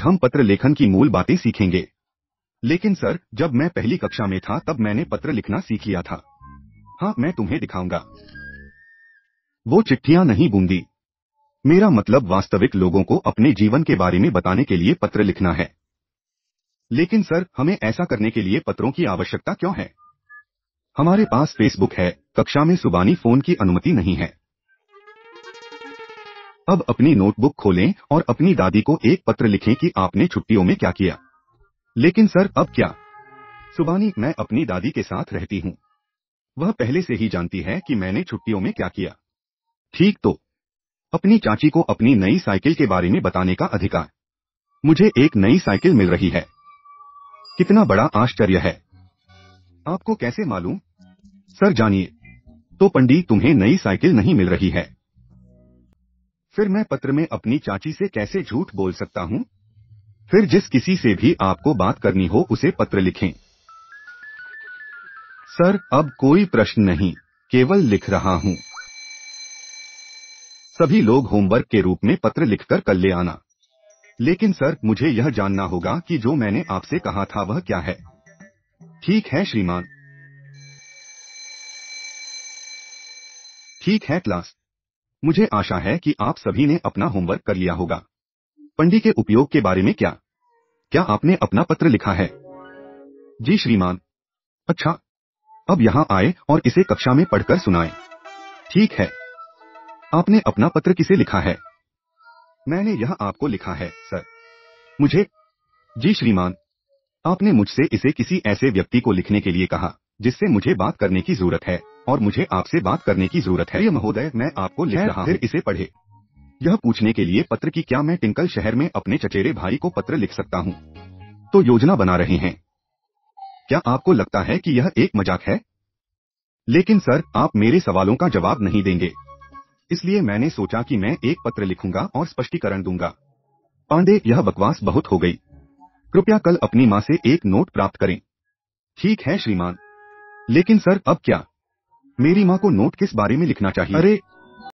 आज हम पत्र लेखन की मूल बातें सीखेंगे लेकिन सर जब मैं पहली कक्षा में था तब मैंने पत्र लिखना सीख लिया था हाँ मैं तुम्हें दिखाऊंगा वो चिट्ठियां नहीं बूंदी मेरा मतलब वास्तविक लोगों को अपने जीवन के बारे में बताने के लिए पत्र लिखना है लेकिन सर हमें ऐसा करने के लिए पत्रों की आवश्यकता क्यों है हमारे पास फेसबुक है कक्षा में सुबानी फोन की अनुमति नहीं है अब अपनी नोटबुक खोलें और अपनी दादी को एक पत्र लिखें कि आपने छुट्टियों में क्या किया लेकिन सर अब क्या सुबानी मैं अपनी दादी के साथ रहती हूँ वह पहले से ही जानती है कि मैंने छुट्टियों में क्या किया ठीक तो अपनी चाची को अपनी नई साइकिल के बारे में बताने का अधिकार मुझे एक नई साइकिल मिल रही है कितना बड़ा आश्चर्य है आपको कैसे मालूम सर जानिए तो पंडित तुम्हें नई साइकिल नहीं मिल रही है फिर मैं पत्र में अपनी चाची से कैसे झूठ बोल सकता हूँ फिर जिस किसी से भी आपको बात करनी हो उसे पत्र लिखें सर अब कोई प्रश्न नहीं केवल लिख रहा हूँ सभी लोग होमवर्क के रूप में पत्र लिखकर कल ले आना लेकिन सर मुझे यह जानना होगा कि जो मैंने आपसे कहा था वह क्या है ठीक है श्रीमान ठीक है क्लास मुझे आशा है कि आप सभी ने अपना होमवर्क कर लिया होगा पंडी के उपयोग के बारे में क्या क्या आपने अपना पत्र लिखा है जी श्रीमान अच्छा अब यहाँ आए और इसे कक्षा में पढ़कर सुनाएं ठीक है आपने अपना पत्र किसे लिखा है मैंने यह आपको लिखा है सर मुझे जी श्रीमान आपने मुझसे इसे किसी ऐसे व्यक्ति को लिखने के लिए कहा जिससे मुझे बात करने की जरूरत है और मुझे आपसे बात करने की जरूरत है प्रिय महोदय मैं आपको लिख रहा हूँ फिर इसे पढ़े यह पूछने के लिए पत्र की क्या मैं टिंकल शहर में अपने चचेरे भाई को पत्र लिख सकता हूँ तो योजना बना रहे हैं क्या आपको लगता है कि यह एक मजाक है लेकिन सर आप मेरे सवालों का जवाब नहीं देंगे इसलिए मैंने सोचा कि मैं एक पत्र लिखूंगा और स्पष्टीकरण दूंगा पांडे यह बकवास बहुत हो गई कृपया कल अपनी माँ से एक नोट प्राप्त करें ठीक है श्रीमान लेकिन सर अब क्या मेरी माँ को नोट किस बारे में लिखना चाहिए अरे